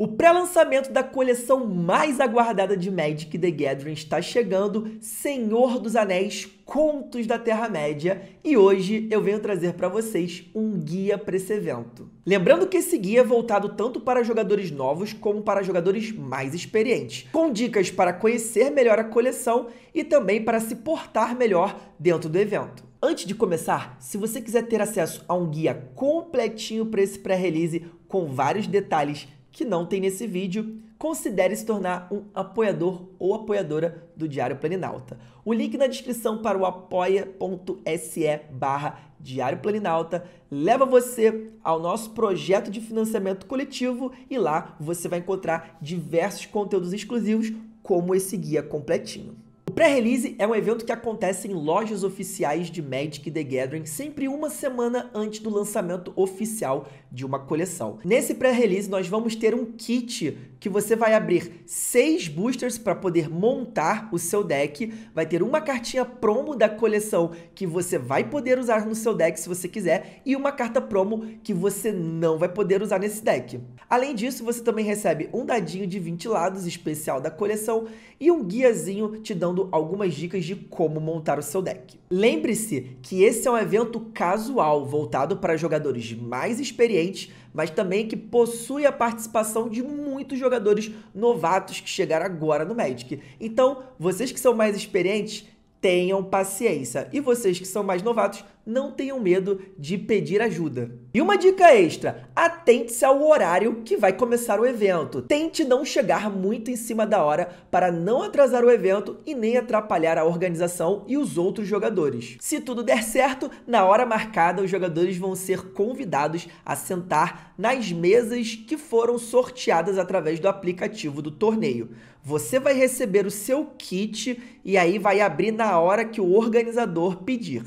O pré-lançamento da coleção mais aguardada de Magic the Gathering está chegando, Senhor dos Anéis, Contos da Terra-média, e hoje eu venho trazer para vocês um guia para esse evento. Lembrando que esse guia é voltado tanto para jogadores novos como para jogadores mais experientes, com dicas para conhecer melhor a coleção e também para se portar melhor dentro do evento. Antes de começar, se você quiser ter acesso a um guia completinho para esse pré-release com vários detalhes que não tem nesse vídeo, considere se tornar um apoiador ou apoiadora do Diário Planinalta. O link na descrição para o apoia.se barra Diário Planinalta leva você ao nosso projeto de financiamento coletivo e lá você vai encontrar diversos conteúdos exclusivos como esse guia completinho pré-release é um evento que acontece em lojas oficiais de Magic the Gathering sempre uma semana antes do lançamento oficial de uma coleção. Nesse pré-release nós vamos ter um kit que você vai abrir seis boosters para poder montar o seu deck, vai ter uma cartinha promo da coleção que você vai poder usar no seu deck se você quiser e uma carta promo que você não vai poder usar nesse deck. Além disso, você também recebe um dadinho de 20 lados especial da coleção e um guiazinho te dando algumas dicas de como montar o seu deck. Lembre-se que esse é um evento casual, voltado para jogadores mais experientes, mas também que possui a participação de muitos jogadores novatos que chegaram agora no Magic. Então, vocês que são mais experientes, tenham paciência. E vocês que são mais novatos, não tenham medo de pedir ajuda. E uma dica extra: atente-se ao horário que vai começar o evento. Tente não chegar muito em cima da hora para não atrasar o evento e nem atrapalhar a organização e os outros jogadores. Se tudo der certo, na hora marcada, os jogadores vão ser convidados a sentar nas mesas que foram sorteadas através do aplicativo do torneio. Você vai receber o seu kit e aí vai abrir na hora que o organizador pedir.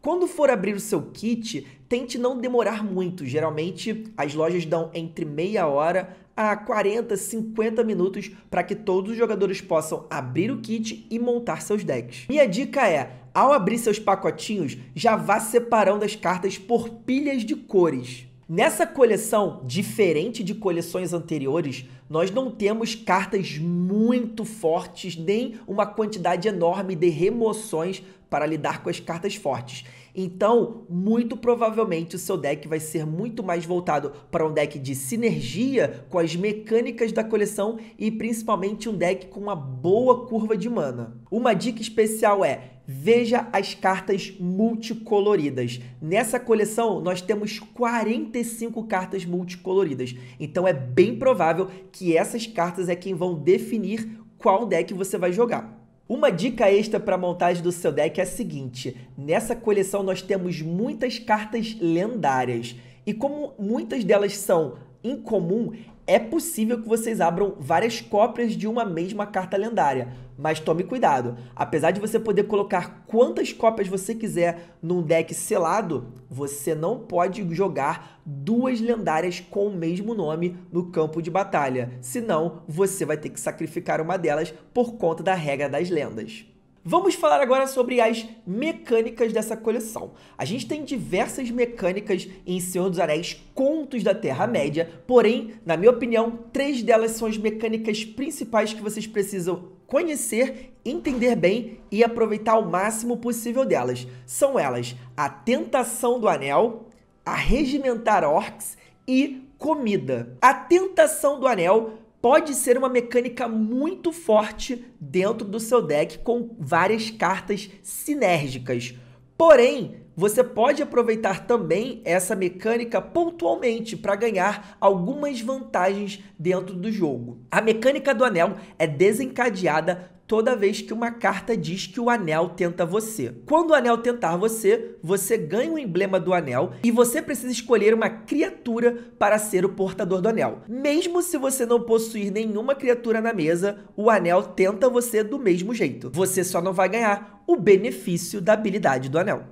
Quando for abrir o seu kit, tente não demorar muito. Geralmente as lojas dão entre meia hora a 40, 50 minutos para que todos os jogadores possam abrir o kit e montar seus decks. Minha dica é: ao abrir seus pacotinhos, já vá separando as cartas por pilhas de cores. Nessa coleção, diferente de coleções anteriores, nós não temos cartas muito fortes, nem uma quantidade enorme de remoções para lidar com as cartas fortes. Então, muito provavelmente o seu deck vai ser muito mais voltado para um deck de sinergia com as mecânicas da coleção e principalmente um deck com uma boa curva de mana. Uma dica especial é Veja as cartas multicoloridas. Nessa coleção, nós temos 45 cartas multicoloridas. Então é bem provável que essas cartas é quem vão definir qual deck você vai jogar. Uma dica extra para a montagem do seu deck é a seguinte: nessa coleção nós temos muitas cartas lendárias. E como muitas delas são incomum, é possível que vocês abram várias cópias de uma mesma carta lendária, mas tome cuidado. Apesar de você poder colocar quantas cópias você quiser num deck selado, você não pode jogar duas lendárias com o mesmo nome no campo de batalha, senão você vai ter que sacrificar uma delas por conta da regra das lendas. Vamos falar agora sobre as mecânicas dessa coleção. A gente tem diversas mecânicas em Senhor dos Anéis, contos da Terra-média, porém, na minha opinião, três delas são as mecânicas principais que vocês precisam conhecer, entender bem e aproveitar o máximo possível delas. São elas a tentação do anel, a regimentar orcs e comida. A tentação do anel pode ser uma mecânica muito forte dentro do seu deck com várias cartas sinérgicas. Porém, você pode aproveitar também essa mecânica pontualmente para ganhar algumas vantagens dentro do jogo. A mecânica do anel é desencadeada toda vez que uma carta diz que o anel tenta você. Quando o anel tentar você, você ganha o emblema do anel e você precisa escolher uma criatura para ser o portador do anel. Mesmo se você não possuir nenhuma criatura na mesa, o anel tenta você do mesmo jeito. Você só não vai ganhar o benefício da habilidade do anel.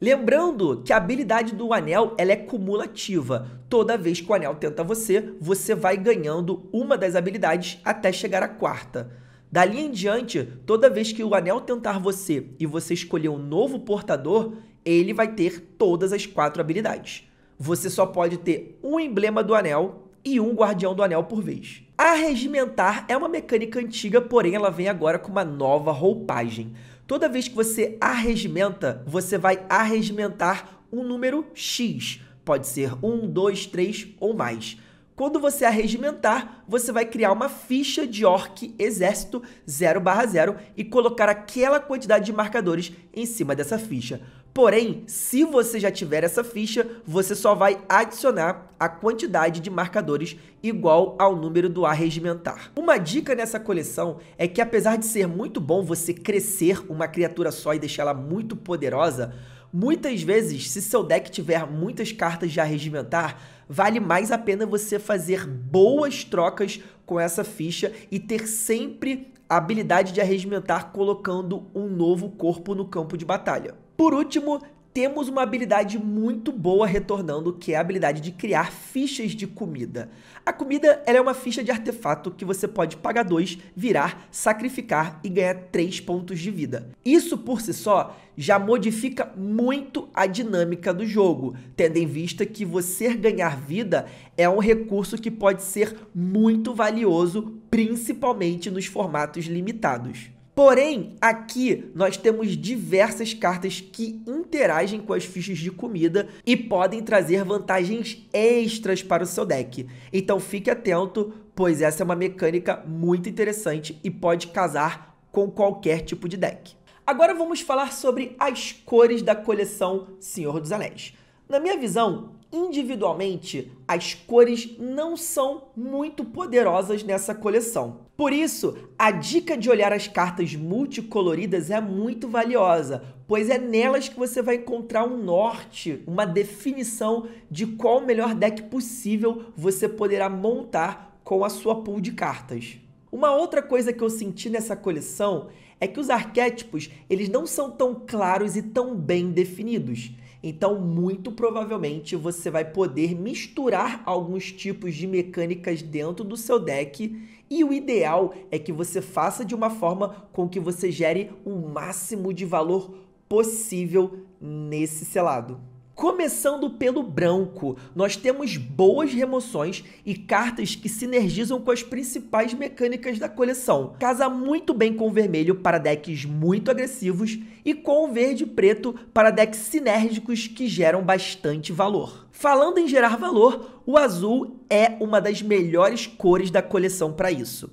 Lembrando que a habilidade do anel ela é cumulativa. Toda vez que o anel tenta você, você vai ganhando uma das habilidades até chegar à quarta. Dali em diante, toda vez que o anel tentar você e você escolher um novo portador, ele vai ter todas as quatro habilidades. Você só pode ter um emblema do anel e um guardião do anel por vez. A regimentar é uma mecânica antiga, porém ela vem agora com uma nova roupagem. Toda vez que você arregimenta, você vai arregimentar um número X. Pode ser um, dois, três ou mais. Quando você arregimentar, você vai criar uma ficha de orc exército 0/0 e colocar aquela quantidade de marcadores em cima dessa ficha. Porém, se você já tiver essa ficha, você só vai adicionar a quantidade de marcadores igual ao número do arregimentar. Uma dica nessa coleção é que apesar de ser muito bom você crescer uma criatura só e deixá-la muito poderosa, muitas vezes, se seu deck tiver muitas cartas de arregimentar, vale mais a pena você fazer boas trocas com essa ficha e ter sempre a habilidade de arregimentar colocando um novo corpo no campo de batalha. Por último, temos uma habilidade muito boa retornando, que é a habilidade de criar fichas de comida. A comida é uma ficha de artefato que você pode pagar 2, virar, sacrificar e ganhar 3 pontos de vida. Isso por si só já modifica muito a dinâmica do jogo, tendo em vista que você ganhar vida é um recurso que pode ser muito valioso, principalmente nos formatos limitados. Porém, aqui nós temos diversas cartas que interagem com as fichas de comida e podem trazer vantagens extras para o seu deck. Então fique atento, pois essa é uma mecânica muito interessante e pode casar com qualquer tipo de deck. Agora vamos falar sobre as cores da coleção Senhor dos Anéis. Na minha visão, individualmente, as cores não são muito poderosas nessa coleção. Por isso, a dica de olhar as cartas multicoloridas é muito valiosa, pois é nelas que você vai encontrar um norte, uma definição de qual o melhor deck possível você poderá montar com a sua pool de cartas. Uma outra coisa que eu senti nessa coleção é que os arquétipos, eles não são tão claros e tão bem definidos. Então, muito provavelmente você vai poder misturar alguns tipos de mecânicas dentro do seu deck, e o ideal é que você faça de uma forma com que você gere o máximo de valor possível nesse selado. Começando pelo branco, nós temos boas remoções e cartas que sinergizam com as principais mecânicas da coleção. Casa muito bem com o vermelho para decks muito agressivos e com o verde e preto para decks sinérgicos que geram bastante valor. Falando em gerar valor, o azul é uma das melhores cores da coleção para isso.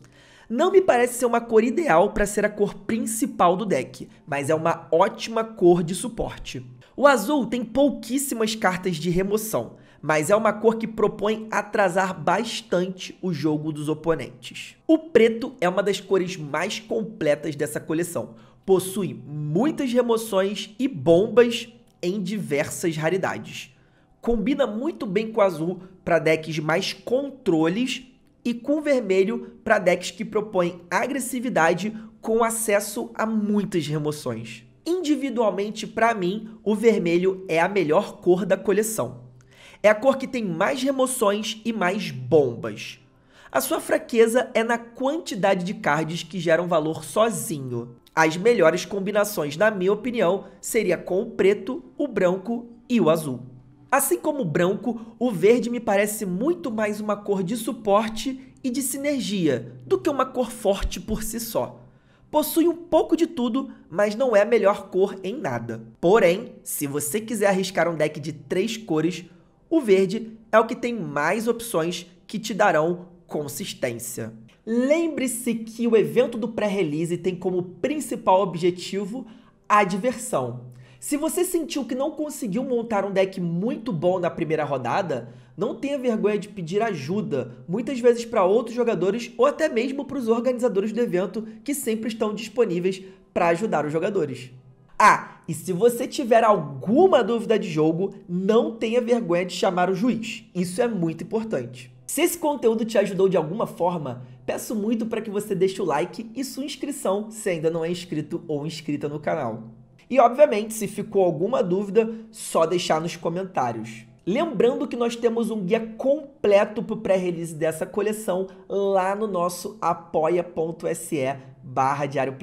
Não me parece ser uma cor ideal para ser a cor principal do deck, mas é uma ótima cor de suporte. O azul tem pouquíssimas cartas de remoção, mas é uma cor que propõe atrasar bastante o jogo dos oponentes. O preto é uma das cores mais completas dessa coleção. Possui muitas remoções e bombas em diversas raridades. Combina muito bem com o azul para decks mais controles e com vermelho para decks que propõem agressividade com acesso a muitas remoções. Individualmente, para mim, o vermelho é a melhor cor da coleção. É a cor que tem mais remoções e mais bombas. A sua fraqueza é na quantidade de cards que geram valor sozinho. As melhores combinações, na minha opinião, seria com o preto, o branco e o azul. Assim como o branco, o verde me parece muito mais uma cor de suporte e de sinergia do que uma cor forte por si só. Possui um pouco de tudo, mas não é a melhor cor em nada. Porém, se você quiser arriscar um deck de três cores, o verde é o que tem mais opções que te darão consistência. Lembre-se que o evento do pré-release tem como principal objetivo a diversão. Se você sentiu que não conseguiu montar um deck muito bom na primeira rodada, não tenha vergonha de pedir ajuda, muitas vezes para outros jogadores ou até mesmo para os organizadores do evento que sempre estão disponíveis para ajudar os jogadores. Ah, e se você tiver alguma dúvida de jogo, não tenha vergonha de chamar o juiz. Isso é muito importante. Se esse conteúdo te ajudou de alguma forma, peço muito para que você deixe o like e sua inscrição se ainda não é inscrito ou inscrita no canal. E obviamente, se ficou alguma dúvida, só deixar nos comentários. Lembrando que nós temos um guia completo para o pré-release dessa coleção lá no nosso apoia.se barra Diário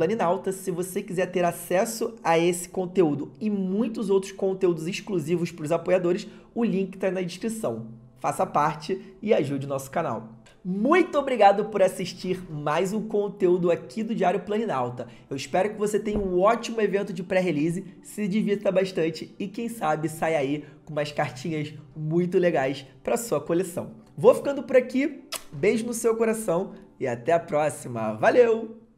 Se você quiser ter acesso a esse conteúdo e muitos outros conteúdos exclusivos para os apoiadores, o link está na descrição. Faça parte e ajude o nosso canal. Muito obrigado por assistir mais um conteúdo aqui do Diário Planinalta. Eu espero que você tenha um ótimo evento de pré-release, se divirta bastante e quem sabe sai aí com umas cartinhas muito legais para sua coleção. Vou ficando por aqui. Beijo no seu coração e até a próxima. Valeu!